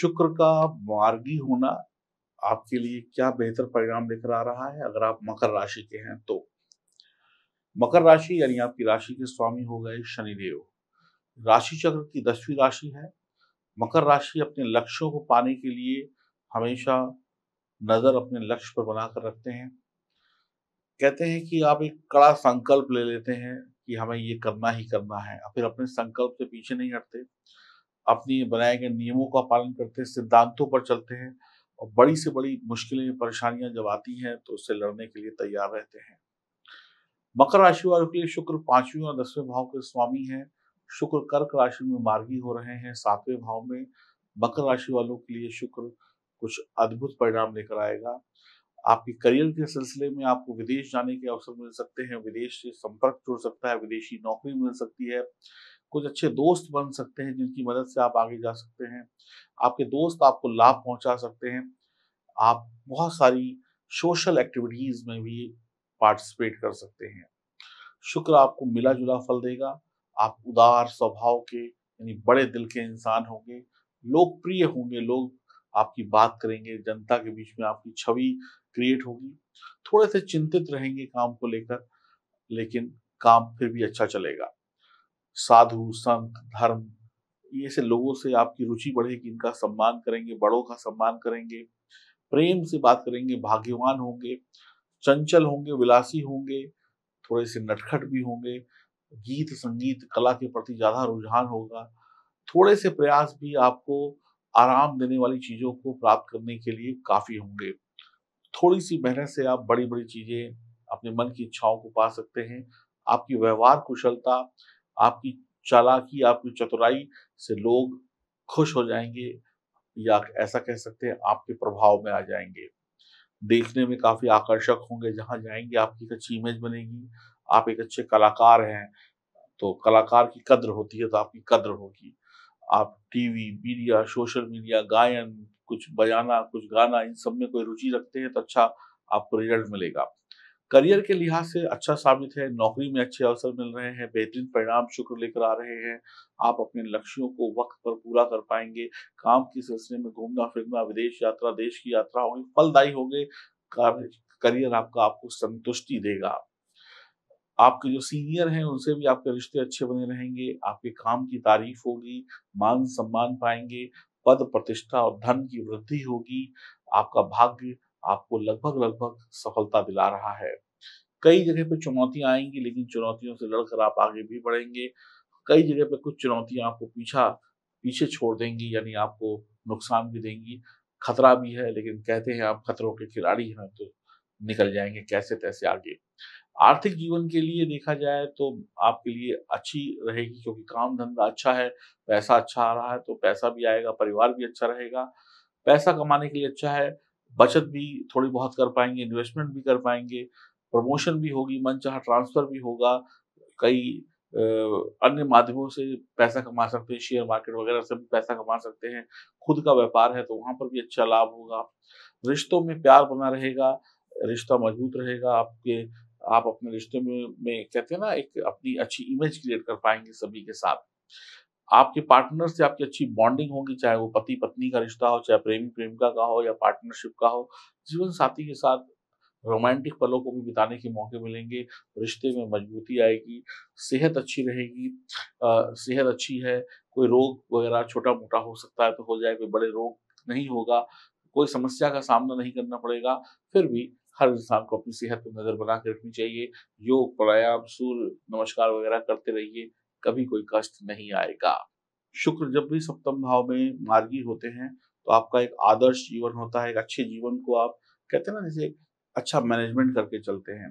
शुक्र का मार्गी होना आपके लिए क्या बेहतर परिणाम लेकर आ रहा है अगर आप मकर राशि के हैं तो मकर राशि यानी आपकी राशि के स्वामी हो गए शनिदेव राशि चक्र की दसवीं राशि है मकर राशि अपने लक्ष्यों को पाने के लिए हमेशा नज़र अपने लक्ष्य पर बनाकर रखते हैं कहते हैं कि आप एक कड़ा संकल्प ले लेते हैं कि हमें ये करना ही करना है फिर अपने संकल्प से पीछे नहीं हटते अपने बनाए गए नियमों का पालन करते हैं सिद्धांतों पर चलते हैं और बड़ी से बड़ी मुश्किलें परेशानियां जब आती हैं तो उससे लड़ने के लिए तैयार रहते हैं मकर राशि वालों के लिए शुक्र पांचवें और दसवें भाव के स्वामी हैं शुक्र कर्क राशि में मार्गी हो रहे हैं सातवें भाव में मकर राशि वालों के लिए शुक्र कुछ अद्भुत परिणाम लेकर आएगा आपके करियर के सिलसिले में आपको विदेश जाने के अवसर मिल सकते हैं विदेश से संपर्क जुड़ सकता है विदेशी नौकरी मिल सकती है कुछ अच्छे दोस्त बन सकते हैं जिनकी मदद से आप आगे जा सकते हैं आपके दोस्त आपको लाभ पहुंचा सकते हैं आप बहुत सारी सोशल एक्टिविटीज़ में भी पार्टिसिपेट कर सकते हैं शुक्र आपको मिला जुला फल देगा आप उदार स्वभाव के यानी बड़े दिल के इंसान होंगे लोकप्रिय होंगे लोग आपकी बात करेंगे जनता के बीच में आपकी छवि क्रिएट होगी थोड़े से चिंतित रहेंगे काम को लेकर लेकिन काम फिर भी अच्छा चलेगा साधु संत धर्म ये ऐसे लोगों से आपकी रुचि बढ़ेगी इनका सम्मान करेंगे बड़ों का सम्मान करेंगे प्रेम से बात करेंगे भाग्यवान होंगे चंचल होंगे विलासी होंगे थोड़े से नटखट भी होंगे गीत संगीत कला के प्रति ज़्यादा रुझान होगा थोड़े से प्रयास भी आपको आराम देने वाली चीज़ों को प्राप्त करने के लिए काफ़ी होंगे थोड़ी सी मेहनत से आप बड़ी बड़ी चीज़ें अपने मन की इच्छाओं को पा सकते हैं आपकी व्यवहार कुशलता आपकी चालाकी आपकी चतुराई से लोग खुश हो जाएंगे या ऐसा कह सकते हैं आपके प्रभाव में आ जाएंगे देखने में काफी आकर्षक होंगे जहां जाएंगे आपकी एक अच्छी इमेज बनेगी आप एक अच्छे कलाकार हैं तो कलाकार की कद्र होती है तो आपकी कद्र होगी आप टीवी मीडिया सोशल मीडिया गायन कुछ बजाना कुछ गाना इन सब में कोई रुचि रखते हैं तो अच्छा आपको रिजल्ट मिलेगा करियर के लिहाज से अच्छा साबित है नौकरी में अच्छे अवसर मिल रहे हैं बेहतरीन परिणाम शुक्र लेकर आ रहे हैं आप अपने लक्ष्यों को वक्त पर पूरा कर पाएंगे काम के सिलसिले में घूमना फिरना विदेश यात्रा देश की यात्रा होगी फलदायी होंगे करियर आपका आपको संतुष्टि देगा आपके जो सीनियर हैं उनसे भी आपके रिश्ते अच्छे बने रहेंगे आपके काम की तारीफ होगी मान सम्मान पाएंगे पद प्रतिष्ठा और धन की वृद्धि होगी आपका भाग्य आपको लगभग लगभग सफलता दिला रहा है कई जगह पे चुनौतियां आएंगी लेकिन चुनौतियों से लड़कर आप आगे भी बढ़ेंगे कई जगह पे कुछ चुनौतियां आपको पीछा पीछे छोड़ देंगी यानी आपको नुकसान भी देंगी खतरा भी है लेकिन कहते हैं आप खतरों के खिलाड़ी हैं तो निकल जाएंगे कैसे तैसे आगे आर्थिक जीवन के लिए देखा जाए तो आपके लिए अच्छी रहेगी क्योंकि काम धंधा अच्छा है पैसा अच्छा आ रहा है तो पैसा भी आएगा परिवार भी अच्छा रहेगा पैसा कमाने के लिए अच्छा है बचत भी थोड़ी बहुत कर पाएंगे इन्वेस्टमेंट भी कर पाएंगे प्रमोशन भी होगी मन चाह ट्रांसफर भी होगा कई अन्य माध्यमों से पैसा कमा सकते हैं शेयर मार्केट वगैरह से भी पैसा कमा सकते हैं खुद का व्यापार है तो वहाँ पर भी अच्छा लाभ होगा रिश्तों में प्यार बना रहेगा रिश्ता मजबूत रहेगा आपके आप अपने रिश्ते में, में कहते हैं ना एक अपनी अच्छी इमेज क्रिएट कर पाएंगे सभी के साथ आपके पार्टनर से आपकी अच्छी बॉन्डिंग होगी चाहे वो पति पत्नी का रिश्ता हो चाहे प्रेमी प्रेमिका का हो या पार्टनरशिप का हो जीवन साथी के साथ रोमांटिक पलों को भी बिताने के मौके मिलेंगे रिश्ते में मजबूती आएगी सेहत अच्छी रहेगी सेहत अच्छी है कोई रोग वगैरह छोटा मोटा हो सकता है तो हो जाए कोई बड़े रोग नहीं होगा कोई समस्या का सामना नहीं करना पड़ेगा फिर भी हर इंसान को अपनी सेहत पर नज़र बना के रखनी चाहिए योग प्राणायाम सूर्य नमस्कार वगैरह करते रहिए कभी कोई कष्ट नहीं आएगा शुक्र जब भी सप्तम भाव में मार्गी होते हैं तो आपका एक आदर्श जीवन होता है एक अच्छे जीवन को आप कहते हैं ना जैसे अच्छा मैनेजमेंट करके चलते हैं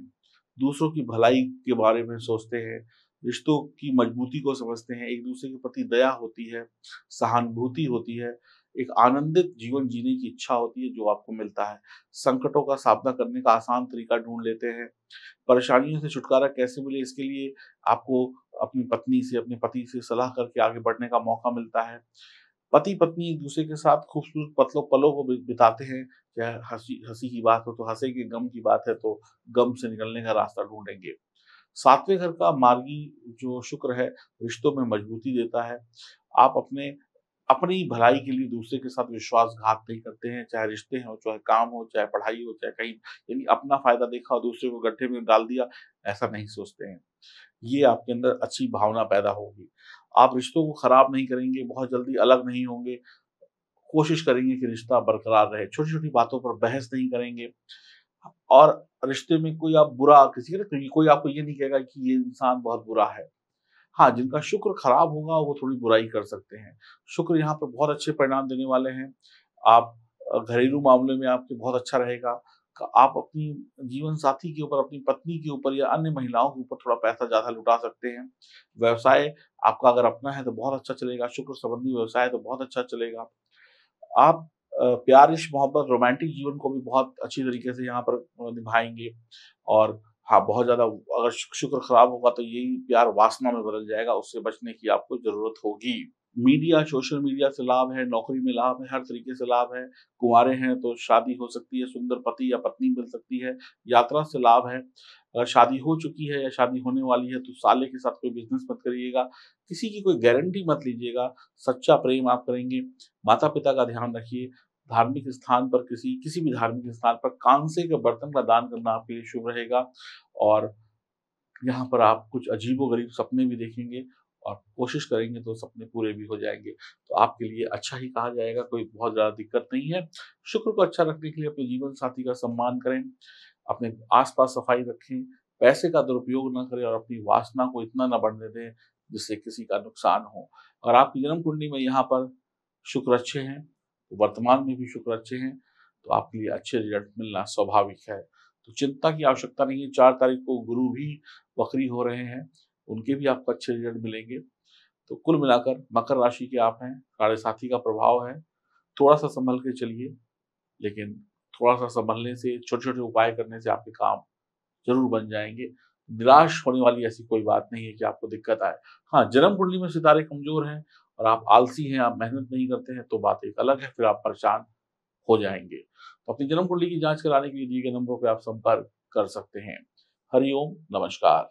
दूसरों की भलाई के बारे में सोचते हैं रिश्तों की मजबूती को समझते हैं एक दूसरे के प्रति दया होती है सहानुभूति होती है एक आनंदित जीवन जीने की इच्छा होती है जो आपको मिलता है संकटों का सामना करने का आसान तरीका ढूंढ लेते हैं परेशानियों से छुटकारा कैसे मिले इसके लिए आपको अपनी पत्नी से अपने पति से सलाह करके आगे बढ़ने का मौका मिलता है पति पत्नी एक दूसरे के साथ खूबसूरत पतलों पलों को बिताते हैं चाहे हंसी हंसी की बात हो तो हंसेंगे गम की बात है तो गम से निकलने का रास्ता ढूंढेंगे सातवें घर का मार्गी जो शुक्र है रिश्तों में मजबूती देता है आप अपने अपनी भलाई के लिए दूसरे के साथ विश्वासघात नहीं करते हैं चाहे रिश्ते हो चाहे काम हो चाहे पढ़ाई हो चाहे कहीं यानी अपना फायदा देखा और दूसरे को गड्ढे में डाल दिया ऐसा नहीं सोचते हैं ये आपके अंदर अच्छी भावना पैदा होगी आप रिश्तों को खराब नहीं करेंगे बहुत जल्दी अलग नहीं होंगे कोशिश करेंगे कि रिश्ता बरकरार रहे छोटी छोटी बातों पर बहस नहीं करेंगे और रिश्ते में कोई आप बुरा किसी कोई आपको ये नहीं कहेगा कि ये इंसान बहुत बुरा है हाँ जिनका शुक्र खराब होगा वो थोड़ी बुराई कर सकते हैं शुक्र यहाँ पर बहुत अच्छे परिणाम देने वाले हैं आप घरेलू मामले में आपके बहुत अच्छा रहेगा आप अपनी जीवन साथी के ऊपर अपनी पत्नी के ऊपर या अन्य महिलाओं के ऊपर थोड़ा पैसा ज्यादा लुटा सकते हैं व्यवसाय आपका अगर अपना है तो बहुत अच्छा चलेगा शुक्र संबंधी व्यवसाय तो बहुत अच्छा चलेगा आप प्यार मोहब्बत रोमांटिक जीवन को भी बहुत अच्छी तरीके से यहाँ पर निभाएंगे और हाँ बहुत ज़्यादा अगर शुक्र खराब होगा तो यही प्यार वासना में बदल जाएगा उससे बचने की आपको ज़रूरत होगी मीडिया सोशल मीडिया से लाभ है नौकरी में लाभ है हर तरीके से लाभ है कुंवारे हैं तो शादी हो सकती है सुंदर पति या पत्नी मिल सकती है यात्रा से लाभ है अगर शादी हो चुकी है या शादी होने वाली है तो साले के साथ कोई बिजनेस मत करिएगा किसी की कोई गारंटी मत लीजिएगा सच्चा प्रेम आप करेंगे माता पिता का ध्यान रखिए धार्मिक स्थान पर किसी किसी भी धार्मिक स्थान पर कांसे के बर्तन का दान करना आपके लिए शुभ रहेगा और यहाँ पर आप कुछ अजीबो गरीब सपने भी देखेंगे और कोशिश करेंगे तो सपने पूरे भी हो जाएंगे तो आपके लिए अच्छा ही कहा जाएगा कोई बहुत ज़्यादा दिक्कत नहीं है शुक्र को अच्छा रखने के लिए अपने जीवन साथी का सम्मान करें अपने आसपास सफाई रखें पैसे का दुरुपयोग ना करें और अपनी वासना को इतना ना बढ़ने दें जिससे किसी का नुकसान हो और आपकी जन्म कुंडली में यहाँ पर शुक्र अच्छे हैं वर्तमान में भी शुक्र अच्छे हैं तो आपके लिए अच्छे रिजल्ट मिलना स्वाभाविक है तो चिंता की आवश्यकता नहीं है चार तारीख को गुरु भी बकरी हो रहे हैं उनके भी आपको अच्छे रिजल्ट मिलेंगे तो कुल मिलाकर मकर राशि के आप हैं काले साथी का प्रभाव है थोड़ा सा संभल के चलिए लेकिन थोड़ा सा संभलने से छोटे छोटे उपाय करने से आपके काम जरूर बन जाएंगे निराश होने वाली ऐसी कोई बात नहीं है कि आपको दिक्कत आए हाँ जन्म कुंडली में सितारे कमजोर हैं और आप आलसी हैं आप मेहनत नहीं करते हैं तो बात एक अलग है फिर आप परेशान हो जाएंगे तो अपनी जन्म कुंडली की जांच कराने के लिए दिए गए नंबरों पर आप संपर्क कर सकते हैं हरिओम नमस्कार